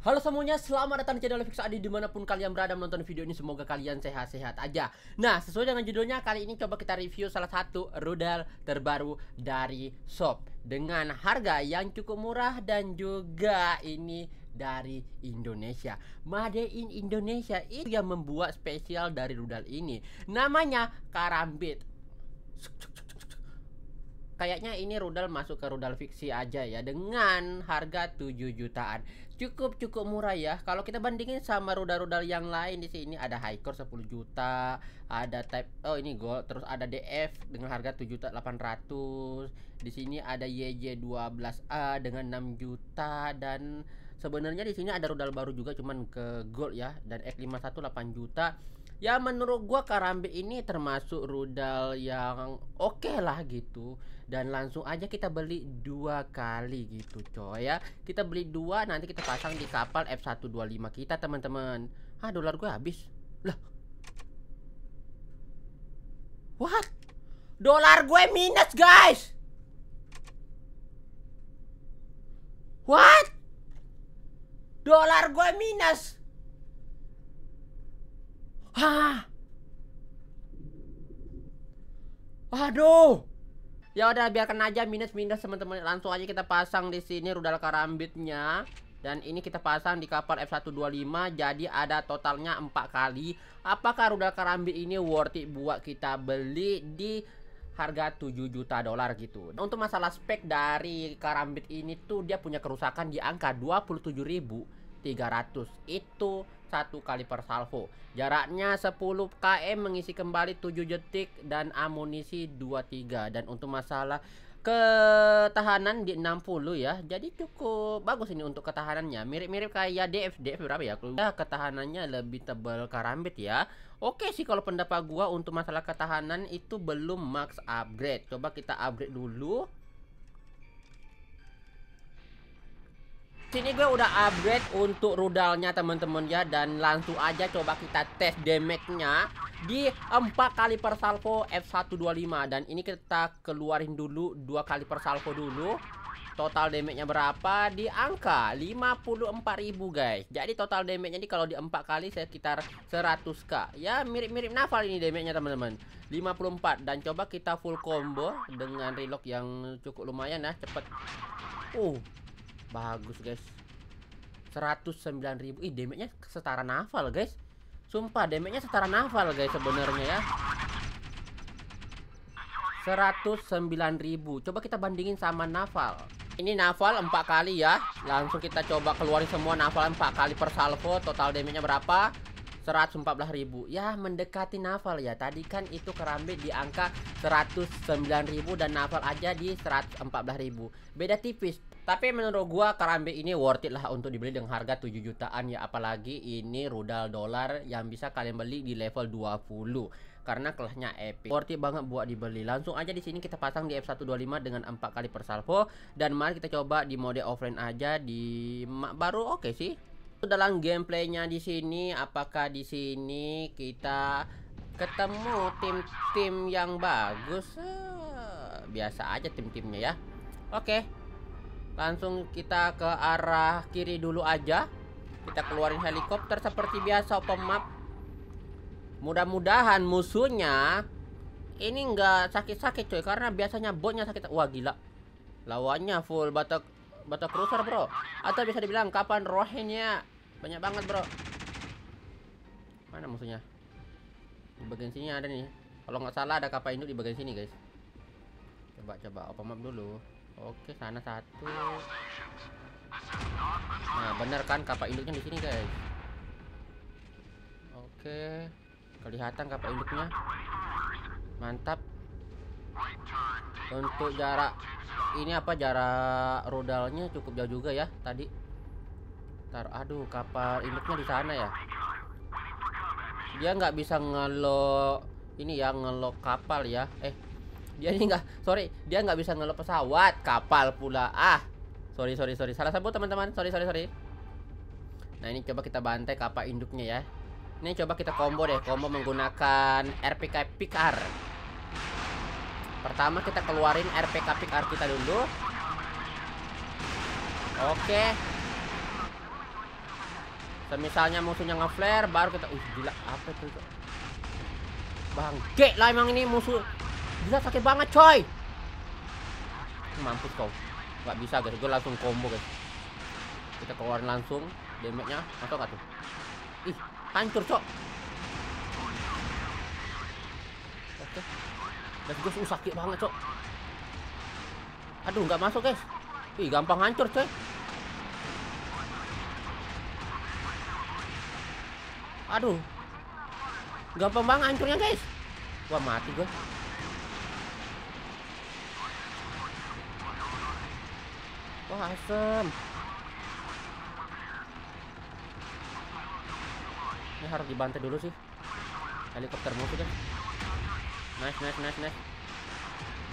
Halo semuanya, selamat datang di channel Fix Adi dimanapun kalian berada menonton video ini semoga kalian sehat-sehat aja Nah, sesuai dengan judulnya, kali ini coba kita review salah satu rudal terbaru dari shop Dengan harga yang cukup murah dan juga ini dari Indonesia Made in Indonesia itu yang membuat spesial dari rudal ini Namanya Karambit kayaknya ini rudal masuk ke rudal fiksi aja ya dengan harga 7 jutaan. Cukup cukup murah ya. Kalau kita bandingin sama rudal-rudal yang lain di sini ada core 10 juta, ada Type oh ini gold, terus ada DF dengan harga 7 juta 800. Di sini ada YJ12A dengan 6 juta dan sebenarnya di sini ada rudal baru juga cuman ke gold ya dan X51 8 juta ya menurut gue Karambe ini termasuk rudal yang oke okay lah gitu dan langsung aja kita beli dua kali gitu coy ya kita beli dua nanti kita pasang di kapal F125 kita teman-teman ah dolar gue habis lah what dolar gue minus guys what dolar gue minus Hah? Aduh. Ya udah biarkan aja minus-minus teman-teman. Langsung aja kita pasang di sini rudal karambitnya. Dan ini kita pasang di kapal F125 jadi ada totalnya 4 kali. Apakah rudal karambit ini worth it buat kita beli di harga 7 juta dolar gitu. Nah Untuk masalah spek dari karambit ini tuh dia punya kerusakan di angka ribu. 300 itu satu kali per salvo jaraknya 10 km mengisi kembali 7 detik dan amunisi 23 dan untuk masalah ketahanan di 60 ya jadi cukup bagus ini untuk ketahanannya mirip-mirip kayak ya, DF DF berapa ya nah, ketahanannya lebih tebal karambit ya oke sih kalau pendapat gua untuk masalah ketahanan itu belum max upgrade coba kita upgrade dulu Sini gue udah upgrade untuk rudalnya teman-teman ya dan langsung aja coba kita tes damage-nya di empat kali per salvo F125 dan ini kita keluarin dulu dua kali per salvo dulu. Total damage-nya berapa? Di angka 54.000 guys. Jadi total damage-nya ini kalau di empat kali sekitar 100k. Ya mirip-mirip Naval ini damage-nya teman-teman. 54 dan coba kita full combo dengan reload yang cukup lumayan ya, cepet. Uh, Bagus guys 109.000 Ih damage-nya setara naval guys Sumpah damage-nya setara naval guys sebenarnya ya 109.000 Coba kita bandingin sama naval Ini naval 4 kali ya Langsung kita coba keluarin semua naval 4 kali per salvo Total damage-nya berapa ribu, ya mendekati nafal ya tadi kan itu kerambit di angka ribu dan nafal aja di ribu, beda tipis tapi menurut gua Karambe ini worth it lah untuk dibeli dengan harga 7 jutaan ya apalagi ini rudal dolar yang bisa kalian beli di level 20 karena kelasnya epic. Worth it banget buat dibeli. Langsung aja di sini kita pasang di F125 dengan 4 kali persalvo dan mari kita coba di mode offline aja di baru oke okay sih dalam gameplaynya di sini apakah di sini kita ketemu tim-tim yang bagus eh, biasa aja tim-timnya ya oke langsung kita ke arah kiri dulu aja kita keluarin helikopter seperti biasa open map mudah-mudahan musuhnya ini nggak sakit-sakit coy karena biasanya botnya sakit wah gila lawannya full batak batak cruiser bro atau bisa dibilang kapan rohnya banyak banget, Bro. Mana musuhnya? Di bagian sini ada nih. Kalau nggak salah ada kapal induk di bagian sini, guys. Coba coba open map dulu. Oke, sana satu. Nah, bener kan kapal induknya di sini, guys. Oke. Kelihatan kapal induknya. Mantap. Untuk jarak ini apa jarak rudalnya cukup jauh juga ya tadi Ntar, aduh kapal induknya di sana ya. Dia nggak bisa ngelok ini ya ngelok kapal ya. Eh, dia ini nggak, sorry, dia nggak bisa ngelok pesawat, kapal pula. Ah, sorry sorry sorry, salah sebut teman-teman. Sorry sorry sorry. Nah ini coba kita bantai kapal induknya ya. Ini coba kita combo deh, combo menggunakan RPK Pikar. Pertama kita keluarin RPK Pikar kita dulu. Oke, Semisalnya musuhnya ngeflare baru kita uh gila apa itu? Bangke lah emang ini musuh. Gila sakit banget coy. Mampus kau. Gak bisa guys, gue langsung combo guys. Kita keluarin langsung damage-nya. Masuk gak tuh? Ih, hancur cok. Oke. Dan gue susah sakit banget cok. Aduh, nggak masuk guys. Ih, gampang hancur coy. Aduh. Gampang banget hancurnya, guys. Wah, mati gue. Wah, asem. Ini harus dibantai dulu sih. Helikopter musuh kan. Nice, nice, nice, nice.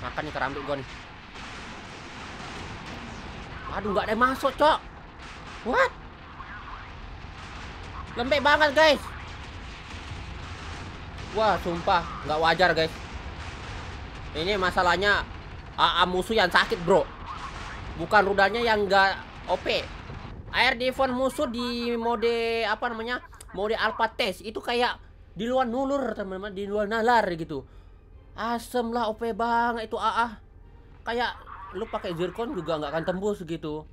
Makan nih kerambit gue nih. Aduh, nggak ada yang masuk, cok. What? Lembek banget guys Wah sumpah nggak wajar guys Ini masalahnya AA musuh yang sakit bro Bukan rudanya yang nggak OP Air defense musuh di mode apa namanya Mode alpha test itu kayak di luar nulur teman-teman Di luar nalar gitu Asem lah OP banget itu AA Kayak lu pakai zircon juga nggak akan tembus gitu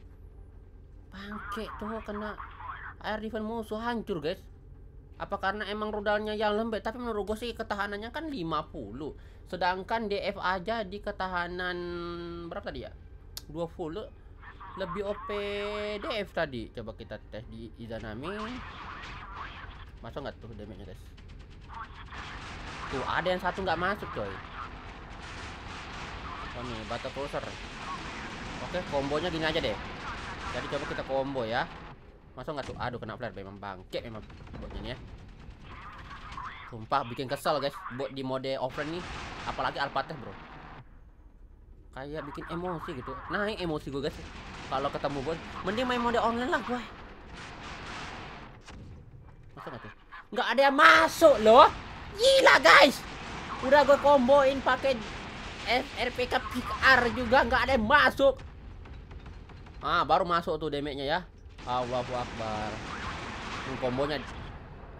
bangke tuh kena air defense musuh hancur guys apa karena emang rudalnya yang lembek tapi menurut gue sih ketahanannya kan 50 sedangkan DF aja di ketahanan berapa tadi ya 20 lebih OP DF tadi coba kita tes di Izanami masuk nggak tuh damage nya guys tuh ada yang satu nggak masuk coy oh nih battle closer oke kombonya gini aja deh jadi coba kita combo ya Masuk nggak tuh? Aduh kena flare memang bangke memang botnya nih ya. Sumpah bikin kesel guys Buat di mode offline nih, apalagi Alpateh, Bro. Kayak bikin emosi gitu. Naik emosi gue guys. Kalau ketemu bot, mending main mode online lah gue. Masuk nggak tuh? Nggak ada yang masuk loh. Gila guys. Udah gue komboin pakai RPK PR juga nggak ada yang masuk. Ah, baru masuk tuh damage-nya ya. Allahu Akbar Ini hmm, kombonya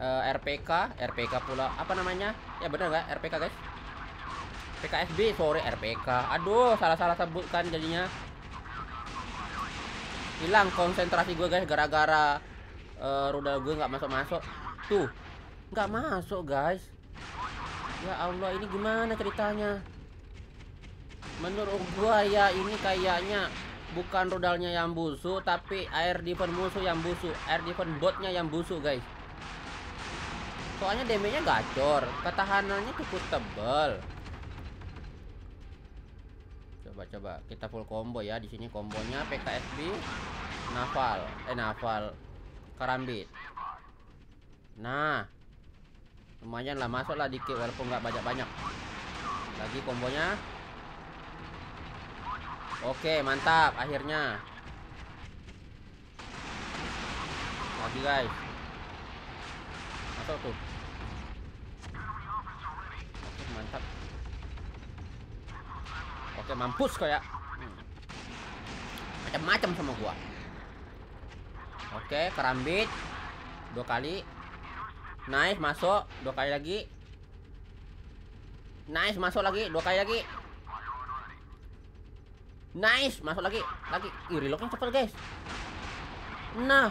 uh, eh, RPK RPK pula apa namanya ya bener nggak RPK guys PKSB sorry RPK aduh salah-salah sebutkan jadinya hilang konsentrasi gue guys gara-gara uh, eh, rudal gue nggak masuk-masuk tuh nggak masuk guys ya Allah ini gimana ceritanya menurut gue ya ini kayaknya bukan rudalnya yang busuk tapi air defense musuh yang busuk air defense botnya yang busuk guys soalnya damage-nya gacor ketahanannya cukup tebal coba-coba kita full combo ya di sini kombonya PKSB Naval eh Naval Karambit nah lumayan lah masuklah dikit walaupun nggak banyak-banyak lagi kombonya Oke, mantap akhirnya. Lagi guys. Masuk tuh. Oke, mantap. Oke, mampus kok ya. Macam-macam sama gua. Oke, kerambit dua kali. Nice, masuk dua kali lagi. Nice, masuk lagi dua kali lagi. Nice, masuk lagi, lagi. Ih, reloadnya cepet guys. Nah,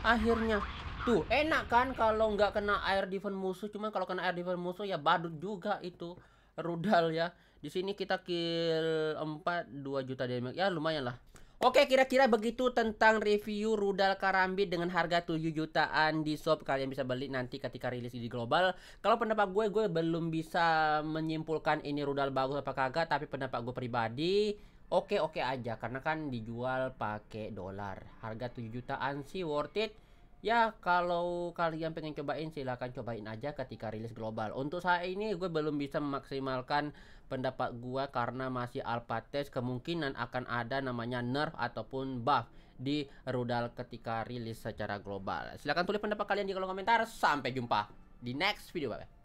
akhirnya tuh enak kan kalau nggak kena air defense musuh. Cuman kalau kena air defense musuh ya badut juga itu rudal ya. Di sini kita kill 4 2 juta damage. Ya lumayan lah. Oke kira-kira begitu tentang review rudal karambit dengan harga 7 jutaan di shop Kalian bisa beli nanti ketika rilis di global Kalau pendapat gue, gue belum bisa menyimpulkan ini rudal bagus apa kagak Tapi pendapat gue pribadi oke-oke aja karena kan dijual pakai dolar. Harga 7 jutaan sih worth it. Ya kalau kalian pengen cobain silahkan cobain aja ketika rilis global Untuk saat ini gue belum bisa memaksimalkan pendapat gue karena masih alpha test Kemungkinan akan ada namanya nerf ataupun buff di rudal ketika rilis secara global Silahkan tulis pendapat kalian di kolom komentar Sampai jumpa di next video bye, -bye.